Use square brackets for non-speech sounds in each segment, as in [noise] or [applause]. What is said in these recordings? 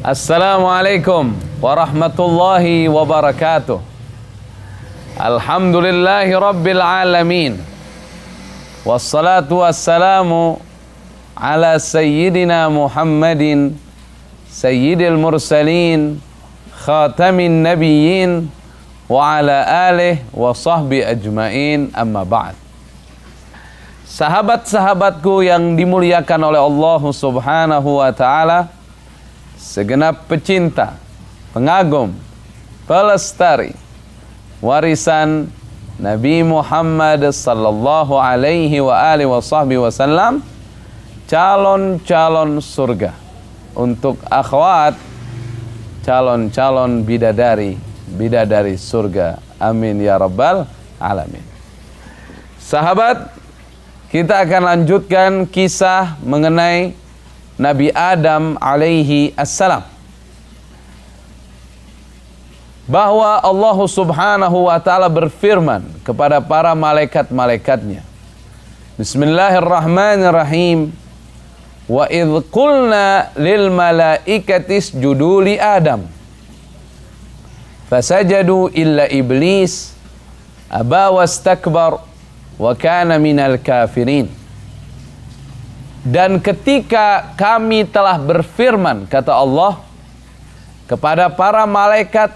Assalamualaikum warahmatullahi wabarakatuh. Alhamdulillahi rabbil alamin. Wassalatu wassalamu ala sayyidina Muhammadin sayyidil mursalin khatamin nabiyyin wa ala alihi wa sahbi ajmain amma ba'd. Sahabat-sahabatku yang dimuliakan oleh Allah Subhanahu wa taala, segenap pecinta, pengagum, pelestari warisan Nabi Muhammad sallallahu alaihi wa alihi wasallam calon-calon surga untuk akhwat calon-calon bidadari bidadari surga amin ya rabbal alamin sahabat kita akan lanjutkan kisah mengenai Nabi Adam alaihi assalam. Bahwa Allah subhanahu wa ta'ala berfirman kepada para malaikat-malaikatnya. Bismillahirrahmanirrahim. Wa idh qulna lil malaikatis juduli Adam. Fasajadu illa iblis. Aba wastakbar wa kana minal kafirin. Dan ketika kami telah berfirman, kata Allah, kepada para malaikat,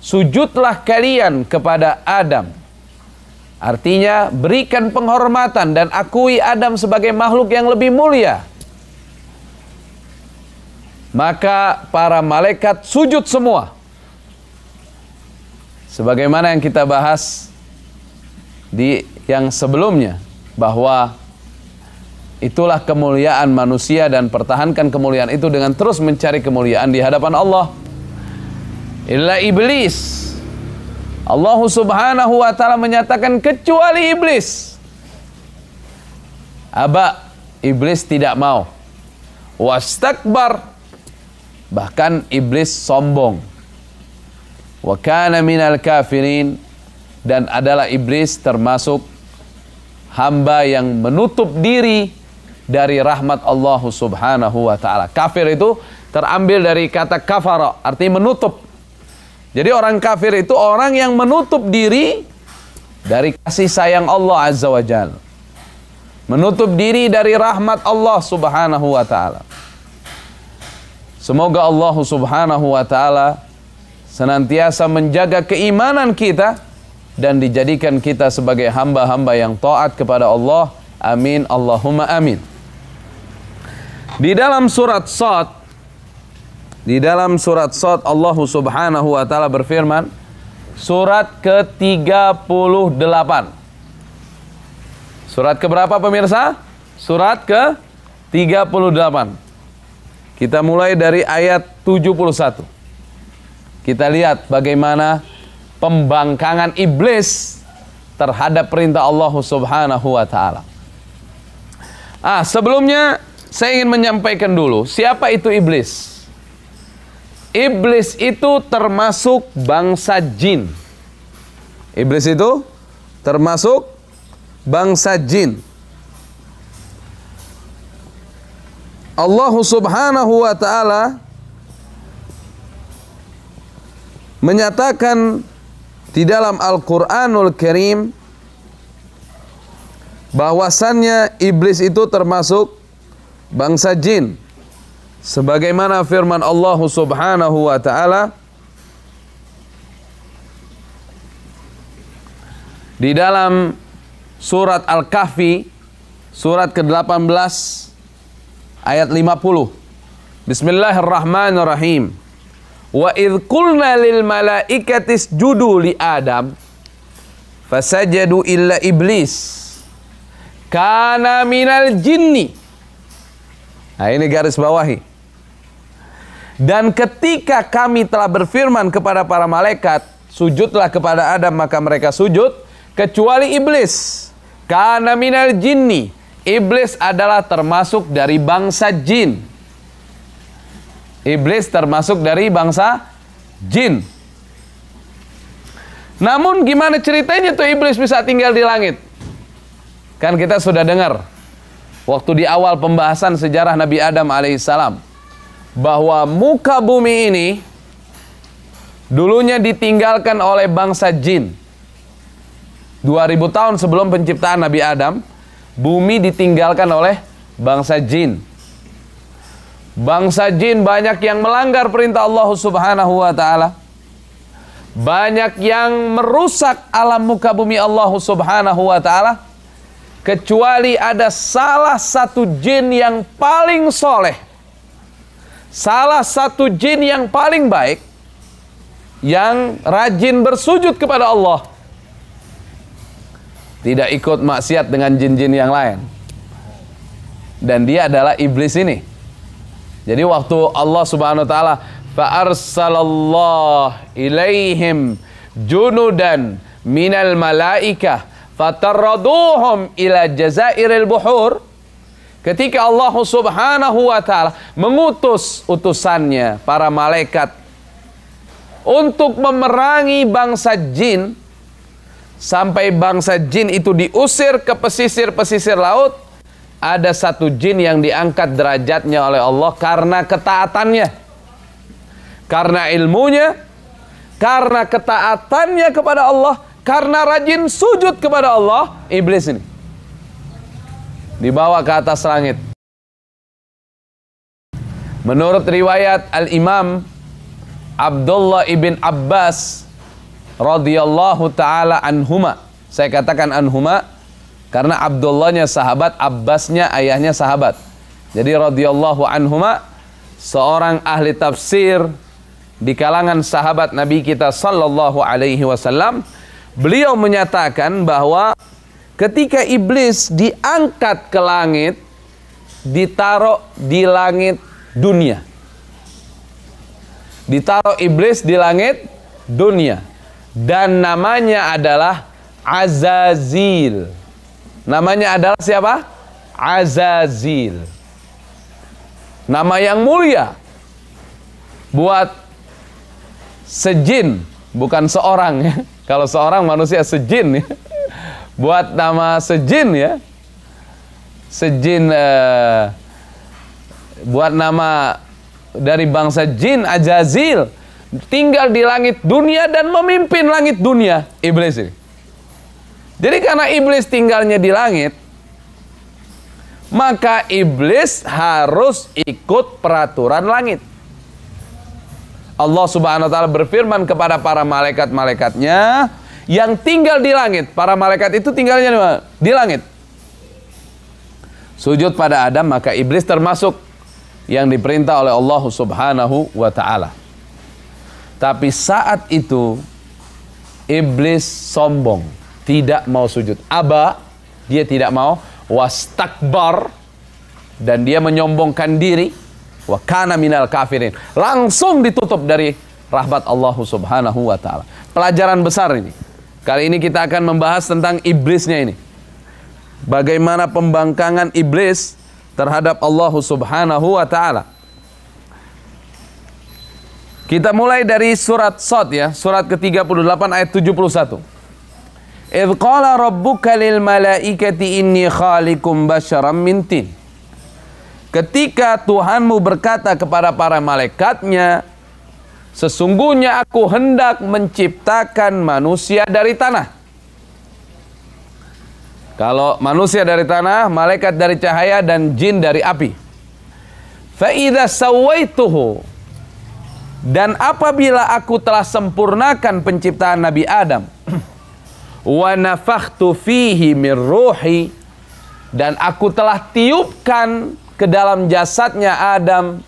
sujudlah kalian kepada Adam. Artinya, berikan penghormatan dan akui Adam sebagai makhluk yang lebih mulia. Maka para malaikat sujud semua. Sebagaimana yang kita bahas di yang sebelumnya, bahwa Itulah kemuliaan manusia dan pertahankan kemuliaan itu dengan terus mencari kemuliaan di hadapan Allah. Inilah iblis. Allah Subhanahu wa taala menyatakan kecuali iblis. Aba iblis tidak mau. Wastakbar. Bahkan iblis sombong. Wa kana minal kafirin dan adalah iblis termasuk hamba yang menutup diri dari rahmat Allah Subhanahu wa taala. Kafir itu terambil dari kata kafara, arti menutup. Jadi orang kafir itu orang yang menutup diri dari kasih sayang Allah Azza wa Jalla. Menutup diri dari rahmat Allah Subhanahu wa taala. Semoga Allah Subhanahu wa taala senantiasa menjaga keimanan kita dan dijadikan kita sebagai hamba-hamba yang taat kepada Allah. Amin. Allahumma amin. Di dalam surat Sot di dalam surat Sot Allah Subhanahu wa taala berfirman surat ke-38 Surat ke berapa pemirsa? Surat ke 38. Kita mulai dari ayat 71. Kita lihat bagaimana pembangkangan iblis terhadap perintah Allah Subhanahu wa taala. Ah, sebelumnya saya ingin menyampaikan dulu, siapa itu iblis? Iblis itu termasuk bangsa jin. Iblis itu termasuk bangsa jin. Allah Subhanahu wa taala menyatakan di dalam Al-Qur'anul Karim bahwasannya iblis itu termasuk bangsa jin. Sebagaimana firman Allah Subhanahu wa taala di dalam surat Al-Kahfi surat ke-18 ayat 50. Bismillahirrahmanirrahim. Wa idh qulna lil malaikati isjudu li Adam fasajadu illa iblis kana minal jinni Nah, ini garis bawahi. Dan ketika kami telah berfirman kepada para malaikat, sujudlah kepada Adam, maka mereka sujud, kecuali iblis. Karena minal jinni, iblis adalah termasuk dari bangsa jin. Iblis termasuk dari bangsa jin. Namun gimana ceritanya tuh iblis bisa tinggal di langit? Kan kita sudah dengar waktu di awal pembahasan sejarah Nabi Adam alaihissalam bahwa muka bumi ini dulunya ditinggalkan oleh bangsa jin. 2000 tahun sebelum penciptaan Nabi Adam, bumi ditinggalkan oleh bangsa jin. Bangsa jin banyak yang melanggar perintah Allah Subhanahu wa taala. Banyak yang merusak alam muka bumi Allah Subhanahu wa taala kecuali ada salah satu jin yang paling soleh, salah satu jin yang paling baik, yang rajin bersujud kepada Allah, tidak ikut maksiat dengan jin-jin yang lain, dan dia adalah iblis ini. Jadi waktu Allah Subhanahu wa taala fa'arsalallah ilaihim junudan minal malaikah Fatarraduhum ila jazairil buhur. Ketika Allah Subhanahu wa taala mengutus utusannya para malaikat untuk memerangi bangsa jin sampai bangsa jin itu diusir ke pesisir-pesisir laut ada satu jin yang diangkat derajatnya oleh Allah karena ketaatannya karena ilmunya karena ketaatannya kepada Allah karena rajin sujud kepada Allah, iblis ini dibawa ke atas langit. Menurut riwayat Al-Imam Abdullah ibn Abbas radhiyallahu taala anhuma. Saya katakan anhuma karena Abdullahnya sahabat, Abbasnya ayahnya sahabat. Jadi radhiyallahu anhuma seorang ahli tafsir di kalangan sahabat Nabi kita sallallahu alaihi wasallam Beliau menyatakan bahwa ketika iblis diangkat ke langit, ditaruh di langit dunia. Ditaruh iblis di langit dunia. Dan namanya adalah Azazil. Namanya adalah siapa? Azazil. Nama yang mulia buat sejin bukan seorang ya. Kalau seorang manusia sejin ya. Buat nama sejin ya. Sejin eh, buat nama dari bangsa jin Ajazil tinggal di langit dunia dan memimpin langit dunia iblis ini. Jadi karena iblis tinggalnya di langit maka iblis harus ikut peraturan langit. Allah Subhanahu wa taala berfirman kepada para malaikat-malaikatnya yang tinggal di langit. Para malaikat itu tinggalnya di langit. Sujud pada Adam maka iblis termasuk yang diperintah oleh Allah Subhanahu wa taala. Tapi saat itu iblis sombong, tidak mau sujud. Aba, dia tidak mau was takbar dan dia menyombongkan diri wa kana minal kafirin. Langsung ditutup dari rahmat Allah Subhanahu wa taala. Pelajaran besar ini. Kali ini kita akan membahas tentang iblisnya ini. Bagaimana pembangkangan iblis terhadap Allah Subhanahu wa taala. Kita mulai dari surat Sot ya, surat ke-38 ayat 71. Idh qala rabbuka lil malaikati inni khaliqum basyaram min tin. Ketika Tuhanmu berkata kepada para malaikatnya, Sesungguhnya aku hendak menciptakan manusia dari tanah. Kalau manusia dari tanah, malaikat dari cahaya, dan jin dari api. Fa'idha sawaituhu. Dan apabila aku telah sempurnakan penciptaan Nabi Adam. [clears throat] Wa fihi min Dan aku telah tiupkan ke dalam jasadnya Adam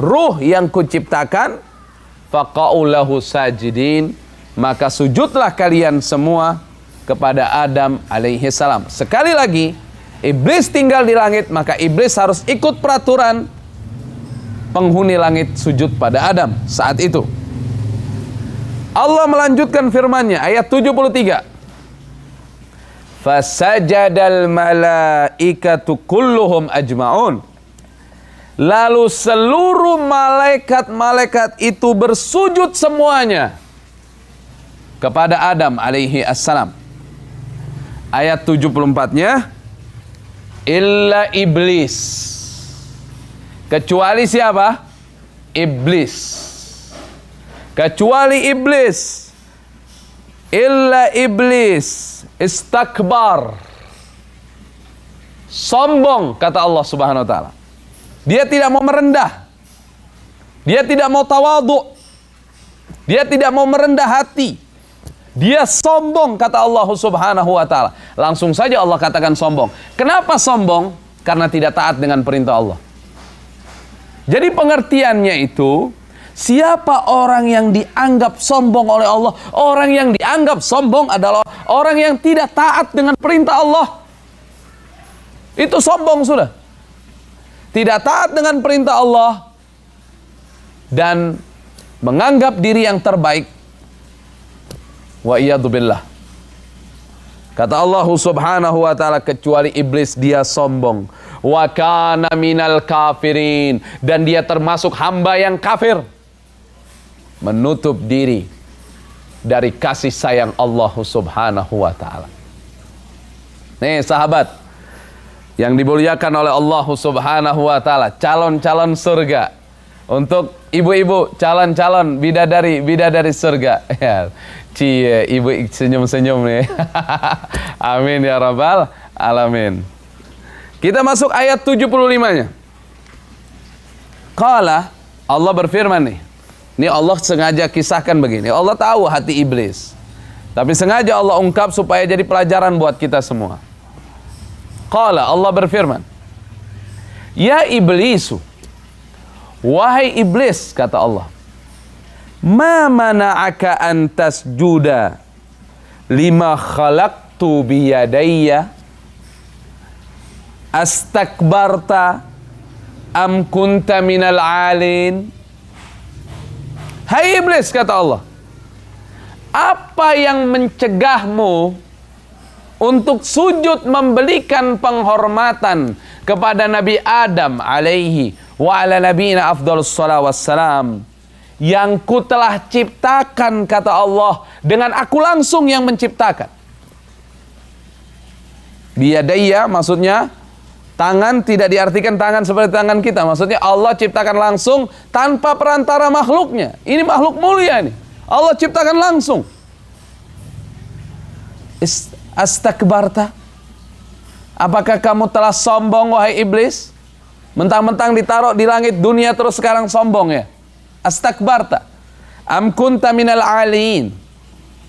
ruh yang kuciptakan faqaulahu sajidin maka sujudlah kalian semua kepada Adam alaihi salam sekali lagi iblis tinggal di langit maka iblis harus ikut peraturan penghuni langit sujud pada Adam saat itu Allah melanjutkan firman-Nya ayat 73 Fasajadal malaikatu kulluhum ajma'un Lalu seluruh malaikat-malaikat itu bersujud semuanya kepada Adam alaihi assalam. Ayat 74-nya illa iblis. Kecuali siapa? Iblis. Kecuali iblis. Illa iblis istakbar. Sombong kata Allah Subhanahu wa taala. Dia tidak mau merendah. Dia tidak mau tawadhu. Dia tidak mau merendah hati. Dia sombong kata Allah Subhanahu wa taala. Langsung saja Allah katakan sombong. Kenapa sombong? Karena tidak taat dengan perintah Allah. Jadi pengertiannya itu Siapa orang yang dianggap sombong oleh Allah? Orang yang dianggap sombong adalah orang yang tidak taat dengan perintah Allah. Itu sombong sudah tidak taat dengan perintah Allah dan menganggap diri yang terbaik. Wa iyadzubillah. Kata Allah Subhanahu wa taala kecuali iblis dia sombong. Wa kana minal kafirin dan dia termasuk hamba yang kafir. Menutup diri dari kasih sayang Allah Subhanahu wa taala. Nih sahabat, yang dimuliakan oleh Allah Subhanahu wa taala, calon-calon surga. Untuk ibu-ibu, calon-calon bidadari, bidadari surga. [laughs] Ya. Cie, ibu senyum-senyum nih. [laughs] Amin ya rabbal alamin. Kita masuk ayat 75-nya. Qala Allah berfirman nih. Ini Allah sengaja kisahkan begini. Allah tahu hati iblis. Tapi sengaja Allah ungkap supaya jadi pelajaran buat kita semua. Qala Allah berfirman, "Ya iblisu, wahai iblis," kata Allah. "Ma mana'aka an tasjuda lima khalaqtu biyadayya?" Astakbarta am kunta minal alin? Hai iblis kata Allah. Apa yang mencegahmu untuk sujud membelikan penghormatan kepada Nabi Adam alaihi wa ala nabiyina afdhalus wassalam yang ku telah ciptakan kata Allah dengan aku langsung yang menciptakan biadaya maksudnya tangan tidak diartikan tangan seperti tangan kita maksudnya Allah ciptakan langsung tanpa perantara makhluknya ini makhluk mulia ini Allah ciptakan langsung Astakbarta? Apakah kamu telah sombong wahai iblis? Mentang-mentang ditaruh di langit dunia terus sekarang sombong ya? Astakbarta? Am kunta minal alin?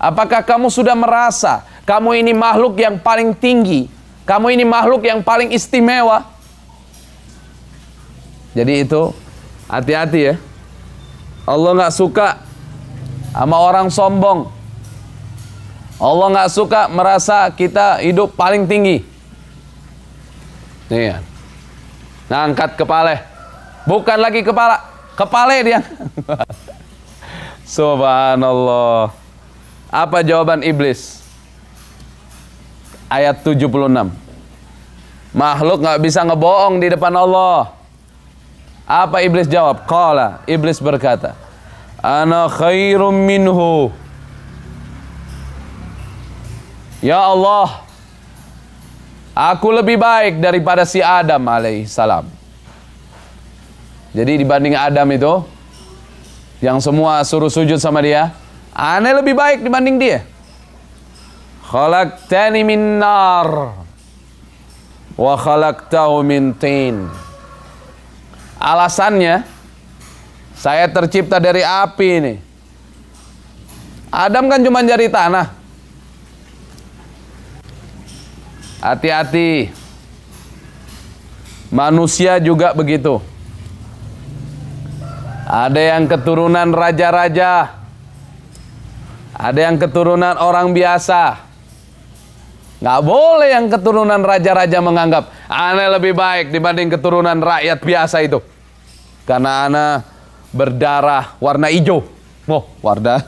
Apakah kamu sudah merasa kamu ini makhluk yang paling tinggi? Kamu ini makhluk yang paling istimewa? Jadi itu hati-hati ya. Allah nggak suka sama orang sombong. Allah nggak suka merasa kita hidup paling tinggi. Iya. Nih, angkat kepala, bukan lagi kepala, kepala dia. [laughs] Subhanallah. Apa jawaban iblis? Ayat 76. Makhluk nggak bisa ngebohong di depan Allah. Apa iblis jawab? Kala, iblis berkata, "Ana khairum minhu." Ya Allah, aku lebih baik daripada si Adam alaihissalam. Jadi dibanding Adam itu, yang semua suruh sujud sama dia, aneh lebih baik dibanding dia. Khalaqtani min nar wa khalaqtahu min tin. Alasannya saya tercipta dari api ini. Adam kan cuma jari tanah. Hati-hati. Manusia juga begitu. Ada yang keturunan raja-raja. Ada yang keturunan orang biasa. Nggak boleh yang keturunan raja-raja menganggap aneh lebih baik dibanding keturunan rakyat biasa itu. Karena anak berdarah warna hijau. Oh, warna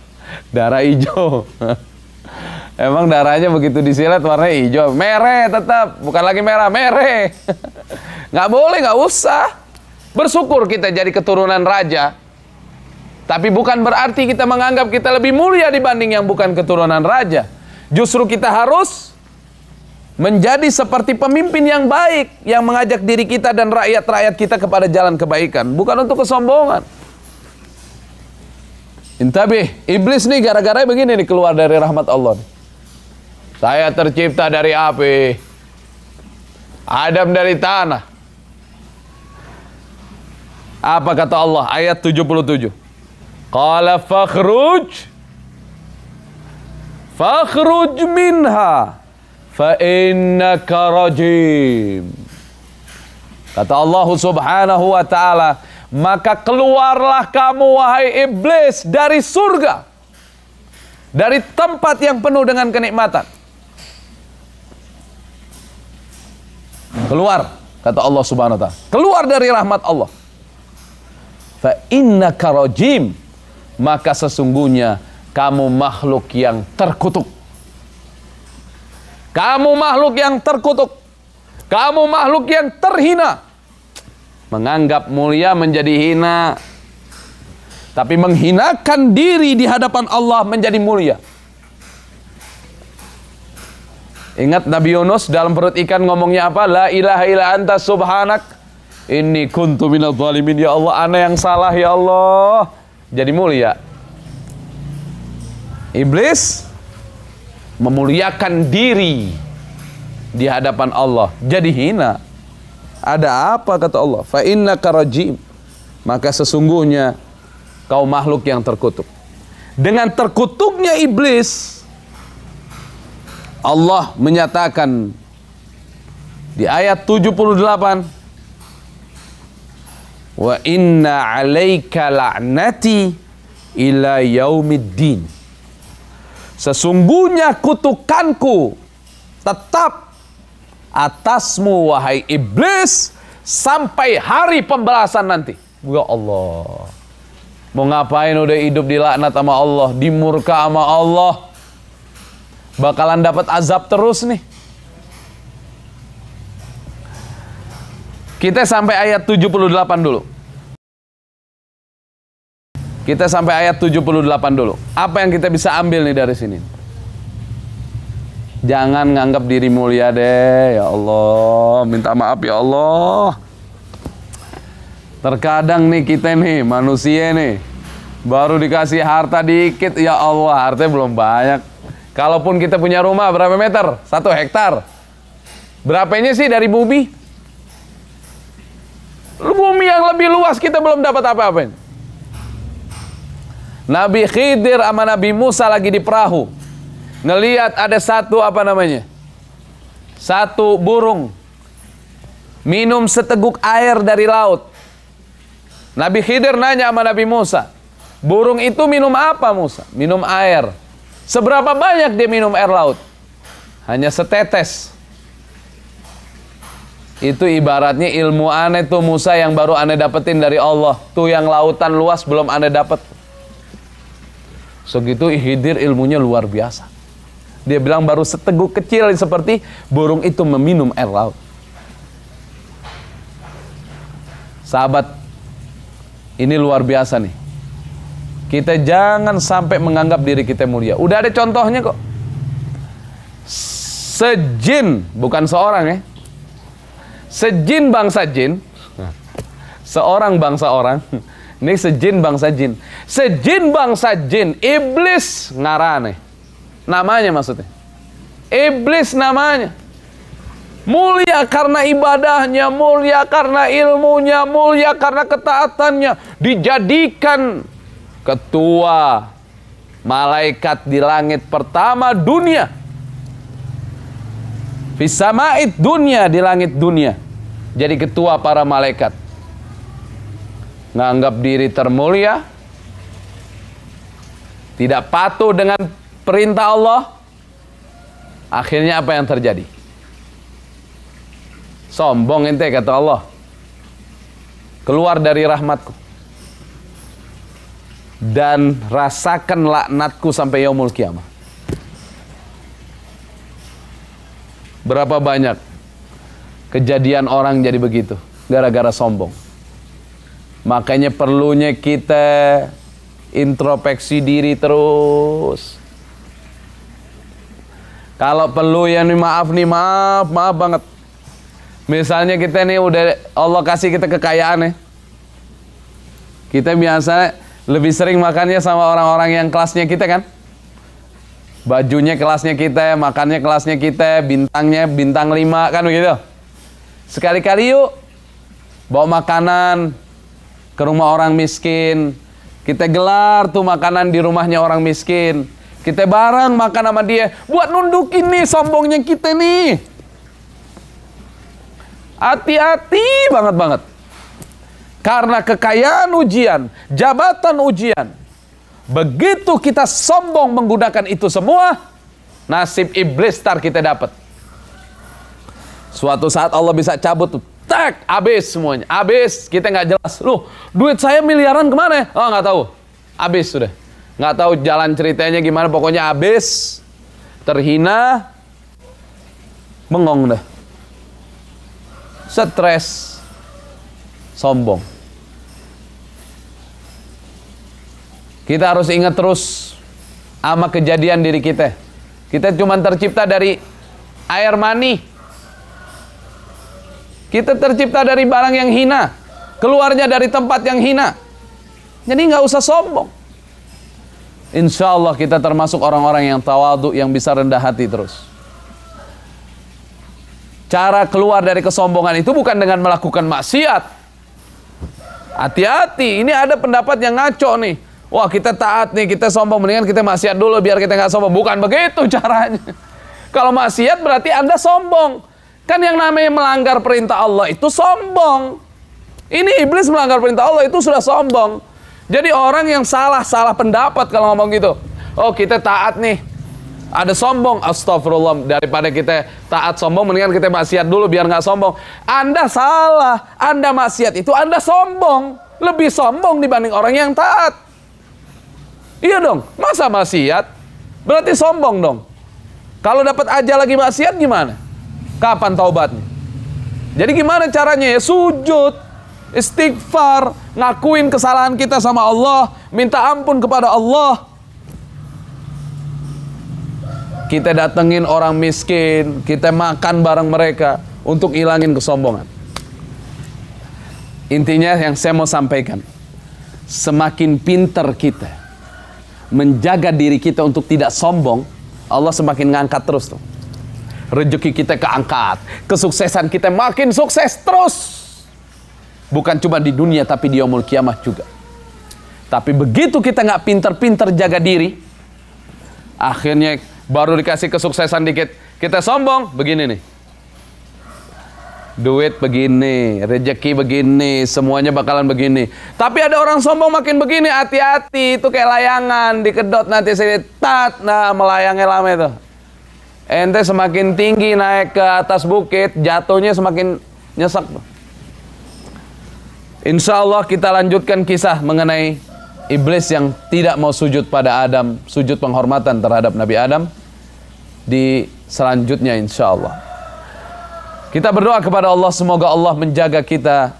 [laughs] darah hijau. [laughs] Emang darahnya begitu disilet warna hijau. Merah tetap, bukan lagi merah, merah. [laughs] Nggak boleh, nggak usah. Bersyukur kita jadi keturunan raja. Tapi bukan berarti kita menganggap kita lebih mulia dibanding yang bukan keturunan raja. Justru kita harus menjadi seperti pemimpin yang baik yang mengajak diri kita dan rakyat-rakyat kita kepada jalan kebaikan, bukan untuk kesombongan. Intabih, iblis nih gara-gara begini nih keluar dari rahmat Allah. Nih. Saya tercipta dari api. Adam dari tanah. Apa kata Allah? Ayat 77. Qala fakhruj fakhruj minha fa innaka rajim. Kata Allah Subhanahu wa taala, maka keluarlah kamu wahai iblis dari surga. Dari tempat yang penuh dengan kenikmatan. Keluar kata Allah Subhanahu wa taala. Keluar dari rahmat Allah. Fa inna karojim Maka sesungguhnya kamu makhluk yang terkutuk. Kamu makhluk yang terkutuk. Kamu makhluk yang terhina. Menganggap mulia menjadi hina. Tapi menghinakan diri di hadapan Allah menjadi mulia. Ingat Nabi Yunus dalam perut ikan ngomongnya apa? La ilaha illa anta subhanak. Ini kuntu minal zalimin. Ya Allah, anak yang salah ya Allah. Jadi mulia. Iblis memuliakan diri di hadapan Allah. Jadi hina. Ada apa kata Allah? Fa inna karajim. Maka sesungguhnya kau makhluk yang terkutuk. Dengan terkutuknya iblis, Allah menyatakan di ayat 78 Wa inna 'alaika la'nati ila yaumiddin Sesungguhnya kutukanku tetap atasmu wahai iblis sampai hari pembalasan nanti. Ya Allah. Mau ngapain udah hidup dilaknat sama Allah, dimurka sama Allah bakalan dapat azab terus nih. Kita sampai ayat 78 dulu. Kita sampai ayat 78 dulu. Apa yang kita bisa ambil nih dari sini? Jangan nganggap diri mulia deh, ya Allah. Minta maaf ya Allah. Terkadang nih kita nih, manusia nih. Baru dikasih harta dikit, ya Allah. harta belum banyak Kalaupun kita punya rumah berapa meter? Satu hektar. Berapanya sih dari bumi? Bumi yang lebih luas kita belum dapat apa-apa. Nabi Khidir sama Nabi Musa lagi di perahu. Ngeliat ada satu apa namanya? Satu burung. Minum seteguk air dari laut. Nabi Khidir nanya sama Nabi Musa. Burung itu minum apa Musa? Minum air. Seberapa banyak dia minum air laut? Hanya setetes. Itu ibaratnya ilmu aneh tuh Musa yang baru aneh dapetin dari Allah. Tuh yang lautan luas belum aneh dapet. Segitu Hidir ilmunya luar biasa. Dia bilang baru seteguk kecil seperti burung itu meminum air laut. Sahabat, ini luar biasa nih. Kita jangan sampai menganggap diri kita mulia. Udah ada contohnya kok. Sejin, bukan seorang ya. Sejin bangsa jin. Seorang bangsa orang. [laughs] Ini sejin bangsa jin. Sejin bangsa jin, iblis ngarane. Namanya maksudnya. Iblis namanya. Mulia karena ibadahnya, mulia karena ilmunya, mulia karena ketaatannya. Dijadikan ketua malaikat di langit pertama dunia. Fisamait dunia di langit dunia. Jadi ketua para malaikat. Nganggap diri termulia. Tidak patuh dengan perintah Allah. Akhirnya apa yang terjadi? Sombong ente kata Allah. Keluar dari rahmatku dan rasakan laknatku sampai yaumul kiamah. Berapa banyak kejadian orang jadi begitu gara-gara sombong. Makanya perlunya kita introspeksi diri terus. Kalau perlu ya nih maaf nih maaf maaf banget. Misalnya kita nih udah Allah kasih kita kekayaan nih, Kita biasa lebih sering makannya sama orang-orang yang kelasnya kita kan? Bajunya kelasnya kita, makannya kelasnya kita, bintangnya bintang lima kan begitu. Sekali-kali yuk bawa makanan ke rumah orang miskin. Kita gelar tuh makanan di rumahnya orang miskin. Kita bareng makan sama dia buat nundukin nih sombongnya kita nih. Hati-hati banget banget. Karena kekayaan ujian, jabatan ujian. Begitu kita sombong menggunakan itu semua, nasib iblis tar kita dapat. Suatu saat Allah bisa cabut tuh. Tak, habis semuanya. Habis, kita nggak jelas. Loh, duit saya miliaran kemana ya? Oh, nggak tahu. Habis sudah. Nggak tahu jalan ceritanya gimana, pokoknya habis. Terhina, mengong dah. Stres, sombong. Kita harus ingat terus sama kejadian diri kita. Kita cuma tercipta dari air mani. Kita tercipta dari barang yang hina. Keluarnya dari tempat yang hina. Jadi nggak usah sombong. Insya Allah kita termasuk orang-orang yang tawadu, yang bisa rendah hati terus. Cara keluar dari kesombongan itu bukan dengan melakukan maksiat. Hati-hati, ini ada pendapat yang ngaco nih. Wah kita taat nih, kita sombong. Mendingan kita maksiat dulu biar kita nggak sombong. Bukan begitu [laughs] caranya. Kalau maksiat berarti Anda sombong. Kan yang namanya melanggar perintah Allah itu sombong. Ini iblis melanggar perintah Allah itu sudah sombong. Jadi orang yang salah-salah pendapat kalau ngomong gitu. Oh kita taat nih. Ada sombong, astagfirullah. Daripada kita taat sombong, mendingan kita maksiat dulu biar nggak sombong. Anda salah, Anda maksiat itu Anda sombong. Lebih sombong dibanding orang yang taat. Iya dong, masa maksiat? Berarti sombong dong. Kalau dapat aja lagi maksiat gimana? Kapan taubatnya? Jadi gimana caranya ya? Sujud, istighfar, ngakuin kesalahan kita sama Allah, minta ampun kepada Allah. Kita datengin orang miskin, kita makan bareng mereka untuk ilangin kesombongan. Intinya yang saya mau sampaikan, semakin pinter kita, menjaga diri kita untuk tidak sombong, Allah semakin ngangkat terus tuh. Rezeki kita keangkat, kesuksesan kita makin sukses terus. Bukan cuma di dunia tapi di yaumul kiamah juga. Tapi begitu kita nggak pinter-pinter jaga diri, akhirnya baru dikasih kesuksesan dikit, kita sombong begini nih duit begini, rejeki begini, semuanya bakalan begini. Tapi ada orang sombong makin begini, hati-hati itu kayak layangan, dikedot nanti Tat, nah melayangnya lama itu. Ente semakin tinggi naik ke atas bukit, jatuhnya semakin nyesek. Insya Allah kita lanjutkan kisah mengenai iblis yang tidak mau sujud pada Adam, sujud penghormatan terhadap Nabi Adam di selanjutnya insya Allah. Kita berdoa kepada Allah semoga Allah menjaga kita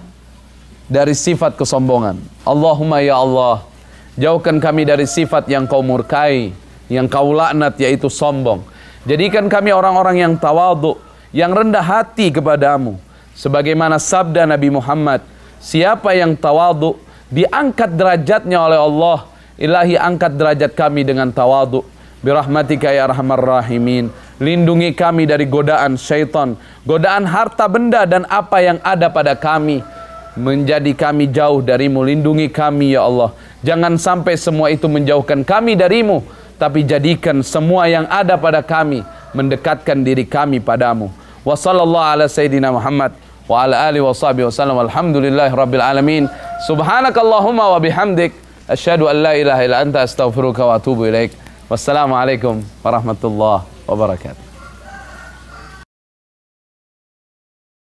dari sifat kesombongan. Allahumma ya Allah, jauhkan kami dari sifat yang kau murkai, yang kau laknat yaitu sombong. Jadikan kami orang-orang yang tawadhu, yang rendah hati kepadamu. Sebagaimana sabda Nabi Muhammad, siapa yang tawadhu diangkat derajatnya oleh Allah. Ilahi angkat derajat kami dengan tawadhu. Birahmatika ya arhamar rahimin. Lindungi kami dari godaan syaitan, godaan harta benda dan apa yang ada pada kami. Menjadi kami jauh darimu, lindungi kami ya Allah. Jangan sampai semua itu menjauhkan kami darimu, tapi jadikan semua yang ada pada kami mendekatkan diri kami padamu. Wa sallallahu ala sayyidina Muhammad wa ala alihi wa sahbihi wa rabbil alamin. Subhanakallahumma wa bihamdik. Asyhadu an la ilaha illa anta astaghfiruka wa atubu ilaik. Wassalamualaikum warahmatullahi وبركاته